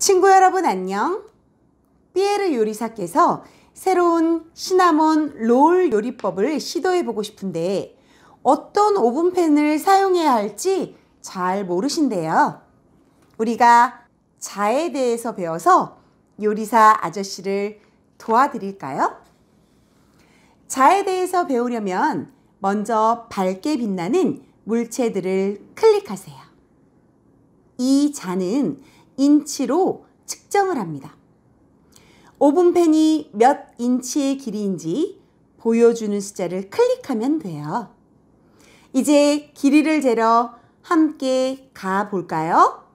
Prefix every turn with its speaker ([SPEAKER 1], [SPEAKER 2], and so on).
[SPEAKER 1] 친구 여러분 안녕. 삐에르 요리사께서 새로운 시나몬 롤 요리법을 시도해 보고 싶은데 어떤 오븐팬을 사용해야 할지 잘 모르신대요. 우리가 자에 대해서 배워서 요리사 아저씨를 도와드릴까요? 자에 대해서 배우려면 먼저 밝게 빛나는 물체들을 클릭하세요. 이 자는 인치로 측정을 합니다. 오븐팬이 몇 인치의 길이인지 보여주는 숫자를 클릭하면 돼요. 이제 길이를 재러 함께 가 볼까요?